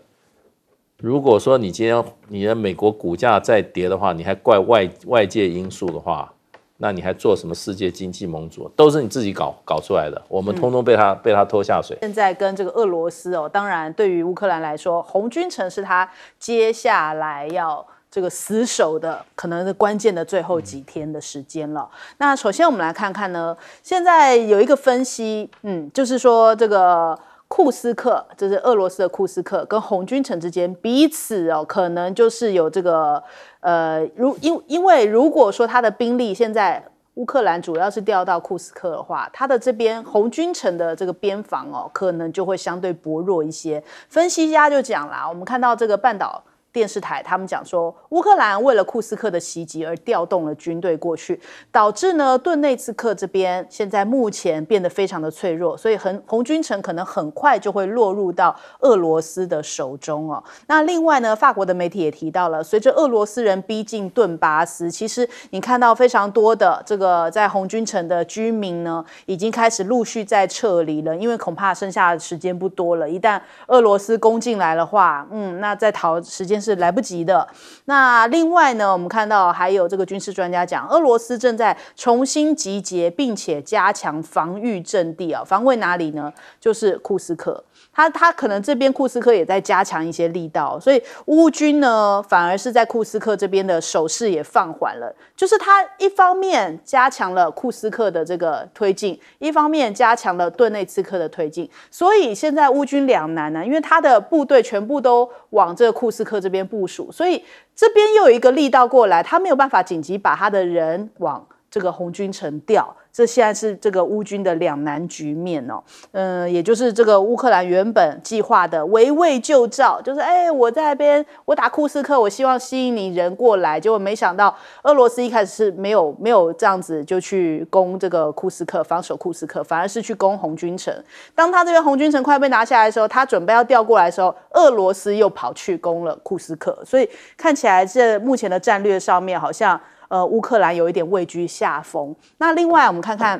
如果说你今天你的美国股价再跌的话，你还怪外外界因素的话。那你还做什么世界经济盟主，都是你自己搞搞出来的，我们通通被他被他拖下水。现在跟这个俄罗斯哦，当然对于乌克兰来说，红军城是他接下来要这个死守的，可能是关键的最后几天的时间了。那首先我们来看看呢，现在有一个分析，嗯，就是说这个。库斯克，这是俄罗斯的库斯克，跟红军城之间彼此哦，可能就是有这个呃，如因因为如果说他的兵力现在乌克兰主要是调到库斯克的话，他的这边红军城的这个边防哦，可能就会相对薄弱一些。分析家就讲啦，我们看到这个半岛。电视台他们讲说，乌克兰为了库斯克的袭击而调动了军队过去，导致呢顿内茨克这边现在目前变得非常的脆弱，所以很红军城可能很快就会落入到俄罗斯的手中哦。那另外呢，法国的媒体也提到了，随着俄罗斯人逼近顿巴斯，其实你看到非常多的这个在红军城的居民呢，已经开始陆续在撤离了，因为恐怕剩下的时间不多了。一旦俄罗斯攻进来的话，嗯，那在逃时间。是来不及的。那另外呢，我们看到还有这个军事专家讲，俄罗斯正在重新集结，并且加强防御阵地啊。防卫哪里呢？就是库斯克。他他可能这边库斯克也在加强一些力道，所以乌军呢，反而是在库斯克这边的守势也放缓了。就是他一方面加强了库斯克的这个推进，一方面加强了顿内茨克的推进。所以现在乌军两难呢，因为他的部队全部都往这库斯克这边。边部署，所以这边又有一个力道过来，他没有办法紧急把他的人往这个红军城调。这现在是这个乌军的两难局面哦，嗯，也就是这个乌克兰原本计划的围魏救赵，就是哎，我在边我打库斯克，我希望吸引你人过来，结果没想到俄罗斯一开始是没有没有这样子就去攻这个库斯克，防守库斯克，反而是去攻红军城。当他这边红军城快要被拿下来的时候，他准备要调过来的时候，俄罗斯又跑去攻了库斯克，所以看起来这目前的战略上面好像。呃，乌克兰有一点位居下风。那另外，我们看看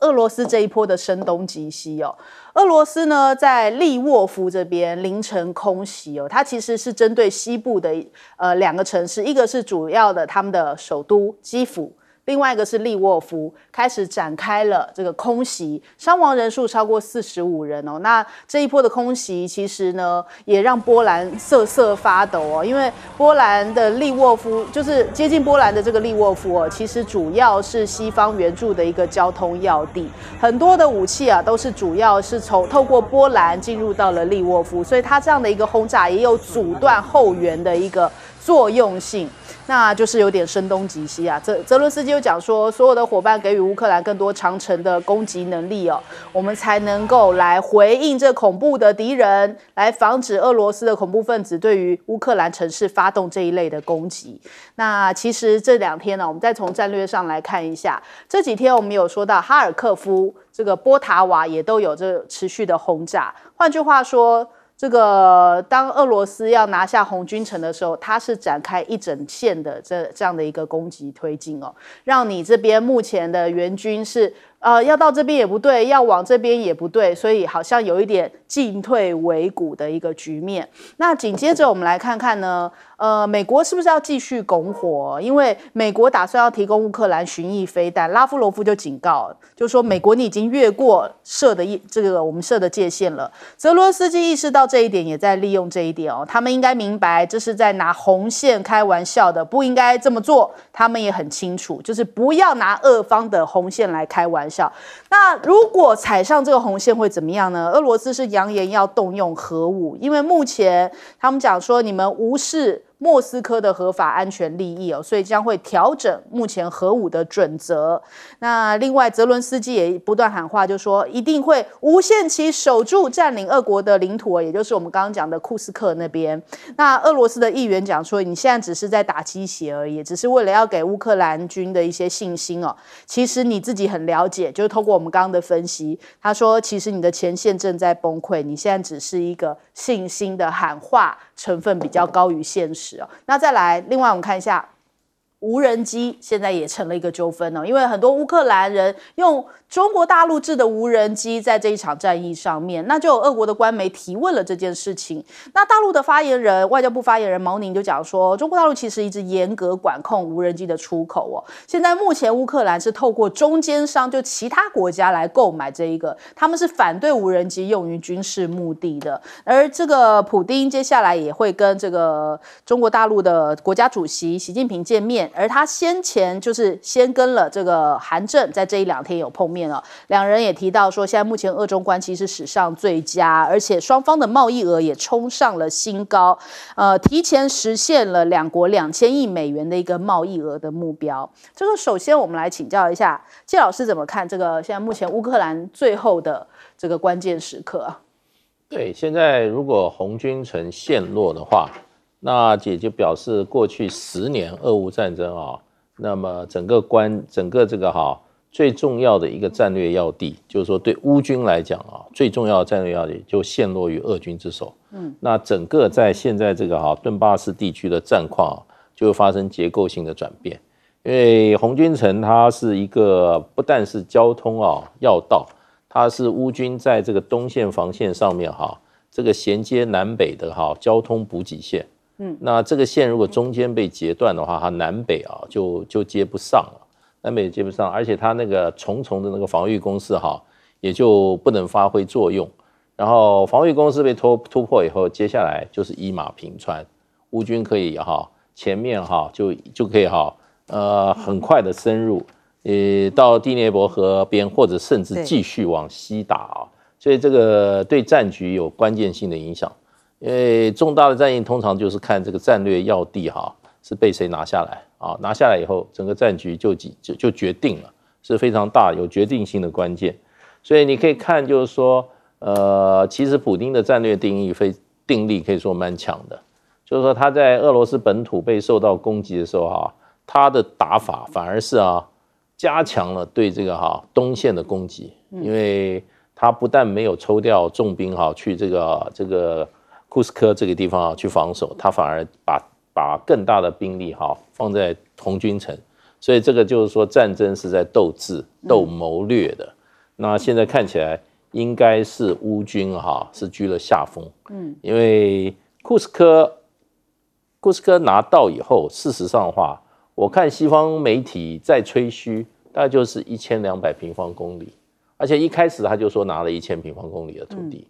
俄罗斯这一波的声东击西哦。俄罗斯呢，在利沃夫这边凌晨空袭哦，它其实是针对西部的呃两个城市，一个是主要的他们的首都基辅。另外一个是利沃夫开始展开了这个空袭，伤亡人数超过四十五人哦。那这一波的空袭其实呢，也让波兰瑟瑟发抖哦，因为波兰的利沃夫就是接近波兰的这个利沃夫哦，其实主要是西方援助的一个交通要地，很多的武器啊都是主要是从透过波兰进入到了利沃夫，所以它这样的一个轰炸也有阻断后援的一个。作用性，那就是有点声东击西啊。泽泽伦斯基又讲说，所有的伙伴给予乌克兰更多长城的攻击能力哦，我们才能够来回应这恐怖的敌人，来防止俄罗斯的恐怖分子对于乌克兰城市发动这一类的攻击。那其实这两天呢，我们再从战略上来看一下，这几天我们有说到哈尔科夫这个波塔瓦也都有这持续的轰炸。换句话说。这个当俄罗斯要拿下红军城的时候，它是展开一整线的这这样的一个攻击推进哦，让你这边目前的援军是。呃，要到这边也不对，要往这边也不对，所以好像有一点进退维谷的一个局面。那紧接着我们来看看呢，呃，美国是不是要继续拱火？因为美国打算要提供乌克兰巡弋飞弹，拉夫罗夫就警告，就说美国你已经越过设的一这个我们设的界限了。泽罗斯基意识到这一点，也在利用这一点哦。他们应该明白这是在拿红线开玩笑的，不应该这么做。他们也很清楚，就是不要拿俄方的红线来开玩笑。笑，那如果踩上这个红线会怎么样呢？俄罗斯是扬言要动用核武，因为目前他们讲说你们无视。莫斯科的合法安全利益哦，所以将会调整目前核武的准则。那另外，泽伦斯基也不断喊话，就说一定会无限期守住占领俄国的领土也就是我们刚刚讲的库斯克那边。那俄罗斯的议员讲说，你现在只是在打鸡血而已，只是为了要给乌克兰军的一些信心哦。其实你自己很了解，就是透过我们刚刚的分析，他说其实你的前线正在崩溃，你现在只是一个信心的喊话成分比较高于现实。那再来，另外我们看一下。无人机现在也成了一个纠纷呢，因为很多乌克兰人用中国大陆制的无人机在这一场战役上面，那就有俄国的官媒提问了这件事情。那大陆的发言人，外交部发言人毛宁就讲说，中国大陆其实一直严格管控无人机的出口哦。现在目前乌克兰是透过中间商，就其他国家来购买这一个，他们是反对无人机用于军事目的的。而这个普丁接下来也会跟这个中国大陆的国家主席习近平见面。而他先前就是先跟了这个韩正，在这一两天有碰面了，两人也提到说，现在目前俄中关系是史上最佳，而且双方的贸易额也冲上了新高，呃，提前实现了两国两千亿美元的一个贸易额的目标。这个首先我们来请教一下谢老师怎么看这个现在目前乌克兰最后的这个关键时刻？对，现在如果红军城陷落的话。那也就表示，过去十年俄乌战争啊，那么整个关整个这个哈最重要的一个战略要地，就是说对乌军来讲啊，最重要的战略要地就陷落于俄军之手。嗯，那整个在现在这个哈顿巴斯地区的战况就会发生结构性的转变，因为红军城它是一个不但是交通啊要道，它是乌军在这个东线防线上面哈这个衔接南北的哈交通补给线。嗯，那这个线如果中间被截断的话，它南北啊就就接不上了，南北接不上，而且它那个重重的那个防御工事哈，也就不能发挥作用。然后防御工事被突突破以后，接下来就是一马平川，乌军可以哈，前面哈就就可以哈，呃，很快的深入，呃，到第聂伯河边或者甚至继续往西打啊，所以这个对战局有关键性的影响。因为重大的战役通常就是看这个战略要地哈是被谁拿下来啊拿下来以后整个战局就就就决定了是非常大有决定性的关键，所以你可以看就是说呃其实普京的战略定义非定力可以说蛮强的，就是说他在俄罗斯本土被受到攻击的时候哈他的打法反而是啊加强了对这个哈东线的攻击，因为他不但没有抽调重兵哈去这个这个。库斯科这个地方啊，去防守，他反而把把更大的兵力哈放在红军城，所以这个就是说战争是在斗智、斗谋略的。那现在看起来应该是乌军哈是居了下风，嗯，因为库斯科库斯科拿到以后，事实上的话，我看西方媒体在吹嘘，那就是一千两百平方公里，而且一开始他就说拿了一千平方公里的土地。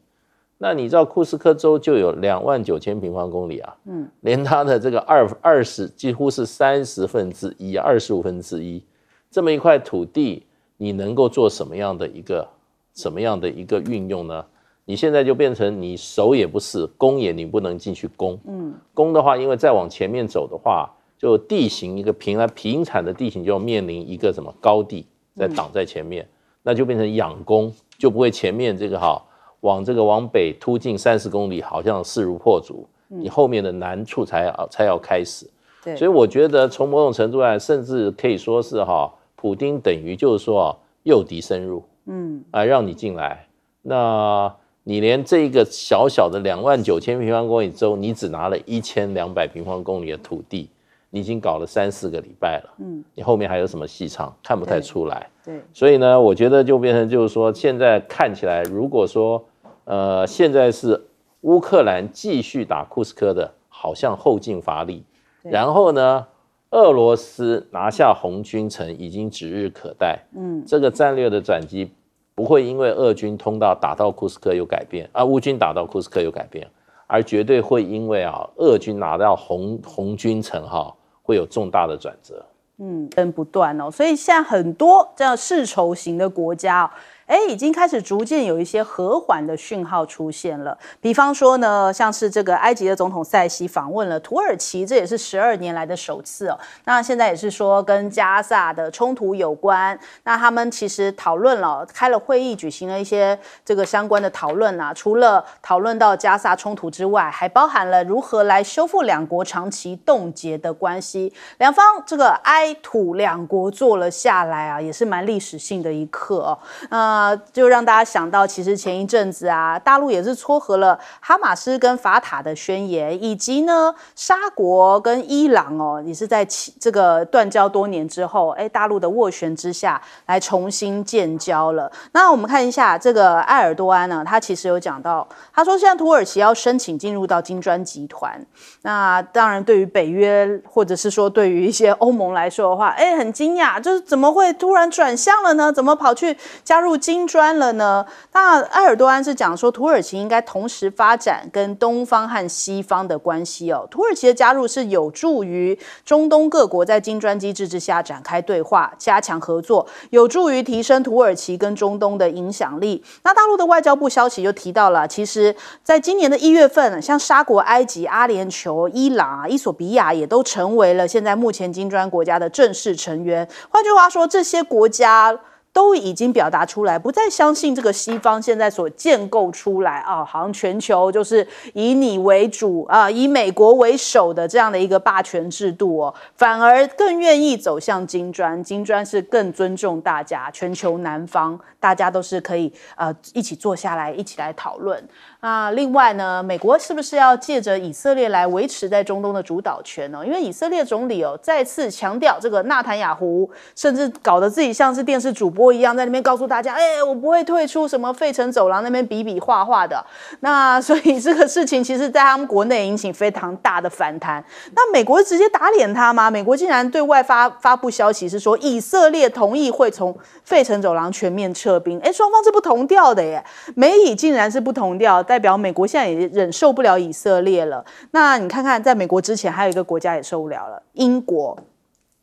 那你知道库斯科州就有两万九千平方公里啊？嗯，连它的这个二二十几乎是三十分之一，二十五分之一，这么一块土地，你能够做什么样的一个什么样的一个运用呢？你现在就变成你守也不是，攻也你不能进去攻。嗯，攻的话，因为再往前面走的话，就地形一个平了平产的地形，就要面临一个什么高地在挡在前面，那就变成养攻，就不会前面这个哈。往这个往北突进三十公里，好像势如破竹，你后面的难处才要才要开始。所以我觉得从某种程度上，甚至可以说是哈，普丁等于就是说啊，诱敌深入。嗯，啊，让你进来，那你连这个小小的两万九千平方公里州，你只拿了一千两百平方公里的土地，你已经搞了三四个礼拜了。嗯，你后面还有什么戏唱，看不太出来。对，所以呢，我觉得就变成就是说，现在看起来，如果说呃，现在是乌克兰继续打库斯科的，好像后劲乏力。然后呢，俄罗斯拿下红军城已经指日可待。嗯，这个战略的转机不会因为俄军通道打到库斯科有改变，而乌军打到库斯科有改变，而绝对会因为啊，俄军拿到红红军城哈，会有重大的转折。嗯，跟不断哦，所以现在很多这样世仇型的国家。哎，已经开始逐渐有一些和缓的讯号出现了。比方说呢，像是这个埃及的总统塞西访问了土耳其，这也是十二年来的首次哦。那现在也是说跟加萨的冲突有关。那他们其实讨论了，开了会议，举行了一些这个相关的讨论啊。除了讨论到加萨冲突之外，还包含了如何来修复两国长期冻结的关系。两方这个埃土两国坐了下来啊，也是蛮历史性的一刻哦。嗯。啊，就让大家想到，其实前一阵子啊，大陆也是撮合了哈马斯跟法塔的宣言，以及呢，沙国跟伊朗哦，也是在这个断交多年之后，哎，大陆的斡旋之下，来重新建交了。那我们看一下这个埃尔多安呢，他其实有讲到，他说现在土耳其要申请进入到金砖集团，那当然对于北约或者是说对于一些欧盟来说的话，哎，很惊讶，就是怎么会突然转向了呢？怎么跑去加入？金砖了呢？那埃尔多安是讲说，土耳其应该同时发展跟东方和西方的关系哦。土耳其的加入是有助于中东各国在金砖机制之下展开对话，加强合作，有助于提升土耳其跟中东的影响力。那大陆的外交部消息就提到了，其实在今年的一月份，像沙国、埃及、阿联酋、伊朗、伊索比亚也都成为了现在目前金砖国家的正式成员。换句话说，这些国家。都已经表达出来，不再相信这个西方现在所建构出来啊，好像全球就是以你为主啊，以美国为首的这样的一个霸权制度哦，反而更愿意走向金砖，金砖是更尊重大家，全球南方大家都是可以呃一起坐下来一起来讨论。那另外呢，美国是不是要借着以色列来维持在中东的主导权呢？因为以色列总理哦再次强调这个纳坦雅胡，甚至搞得自己像是电视主播。不一样，在那边告诉大家，哎，我不会退出什么费城走廊那边比比划划的，那所以这个事情其实，在他们国内引起非常大的反弹。那美国直接打脸他吗？美国竟然对外发发布消息是说，以色列同意会从费城走廊全面撤兵。哎，双方是不同调的耶，美以竟然是不同调，代表美国现在也忍受不了以色列了。那你看看，在美国之前还有一个国家也受不了了，英国。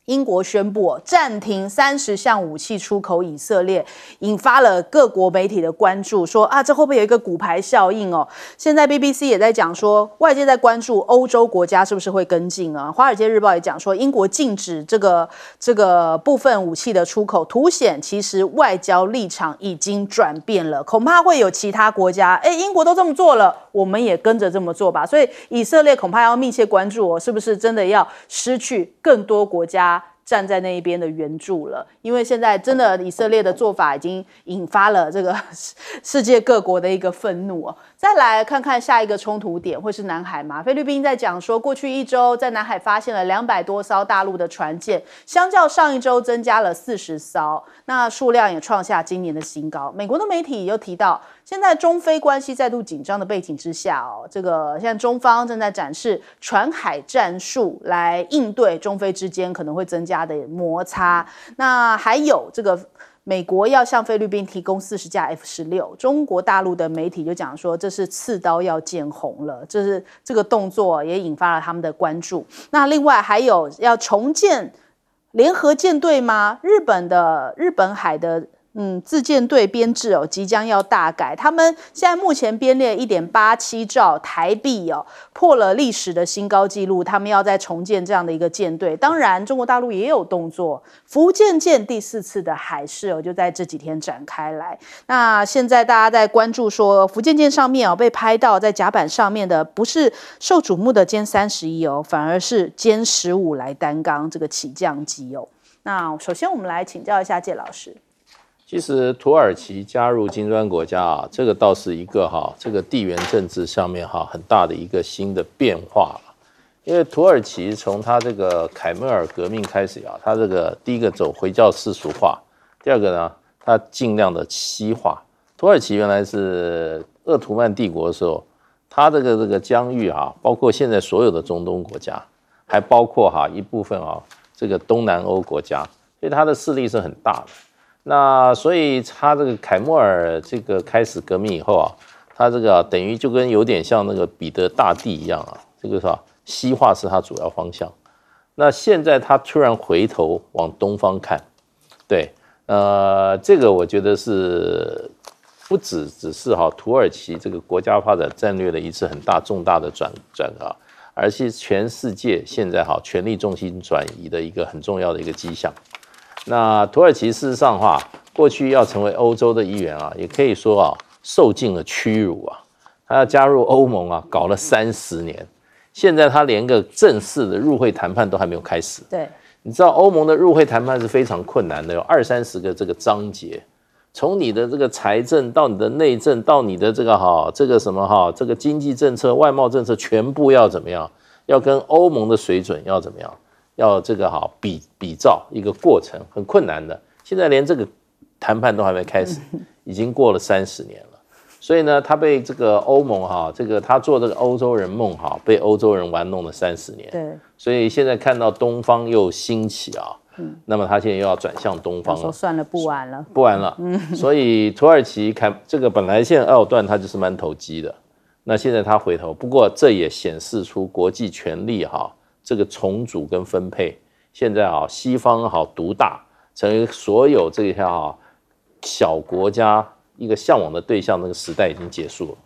英国宣布暂停三十项武器出口以色列，引发了各国媒体的关注，说啊，这会不会有一个骨牌效应哦？现在 BBC 也在讲说，外界在关注欧洲国家是不是会跟进啊？《华尔街日报》也讲说，英国禁止这个这个部分武器的出口，凸显其实外交立场已经转变了，恐怕会有其他国家，哎，英国都这么做了，我们也跟着这么做吧。所以以色列恐怕要密切关注哦，是不是真的要失去更多国家？站在那一边的援助了，因为现在真的以色列的做法已经引发了这个 世界各国的一个愤怒哦。再来看看下一个冲突点会是南海吗？菲律宾在讲说，过去一周在南海发现了两百多艘大陆的船舰，相较上一周增加了四十艘，那数量也创下今年的新高。美国的媒体又提到，现在中非关系再度紧张的背景之下哦，这个现在中方正在展示船海战术来应对中非之间可能会增加。大的摩擦，那还有这个美国要向菲律宾提供四十架 F 十六，中国大陆的媒体就讲说这是刺刀要见红了，这是这个动作也引发了他们的关注。那另外还有要重建联合舰队吗？日本的日本海的。嗯，自建队编制哦，即将要大改。他们现在目前编列一点八七兆台币哦，破了历史的新高纪录。他们要在重建这样的一个舰队。当然，中国大陆也有动作，福建舰第四次的海试哦，就在这几天展开来。那现在大家在关注说，福建舰上面哦，被拍到在甲板上面的不是受瞩目的歼三十一哦，反而是歼十五来担纲这个起降机哦。那首先我们来请教一下谢老师。其实，土耳其加入金砖国家啊，这个倒是一个哈，这个地缘政治上面哈很大的一个新的变化了。因为土耳其从他这个凯末尔革命开始啊，他这个第一个走回教世俗化，第二个呢，他尽量的西化。土耳其原来是鄂图曼帝国的时候，他这个这个疆域啊，包括现在所有的中东国家，还包括哈一部分啊这个东南欧国家，所以他的势力是很大的。那所以他这个凯末尔这个开始革命以后啊，他这个啊等于就跟有点像那个彼得大帝一样啊，这个是吧？西化是它主要方向。那现在他突然回头往东方看，对，呃，这个我觉得是不止只是哈土耳其这个国家发展战略的一次很大重大的转转啊，而是全世界现在哈权力重心转移的一个很重要的一个迹象。那土耳其事实上话，过去要成为欧洲的一员啊，也可以说啊，受尽了屈辱啊。他要加入欧盟啊，搞了三十年，现在他连个正式的入会谈判都还没有开始。对，你知道欧盟的入会谈判是非常困难的，有二三十个这个章节，从你的这个财政到你的内政，到你的这个哈这个什么哈这个经济政策、外贸政策，全部要怎么样，要跟欧盟的水准要怎么样。要这个哈比比照一个过程很困难的，现在连这个谈判都还没开始，已经过了三十年了。所以呢，他被这个欧盟哈，这个他做这个欧洲人梦哈，被欧洲人玩弄了三十年。对，所以现在看到东方又兴起啊，那么他现在又要转向东方了。算了，不玩了，不玩了。嗯，所以土耳其开这个本来在奥段他就是蛮投机的，那现在他回头，不过这也显示出国际权力哈。这个重组跟分配，现在啊，西方好独大，成为所有这些啊小国家一个向往的对象，那个时代已经结束了。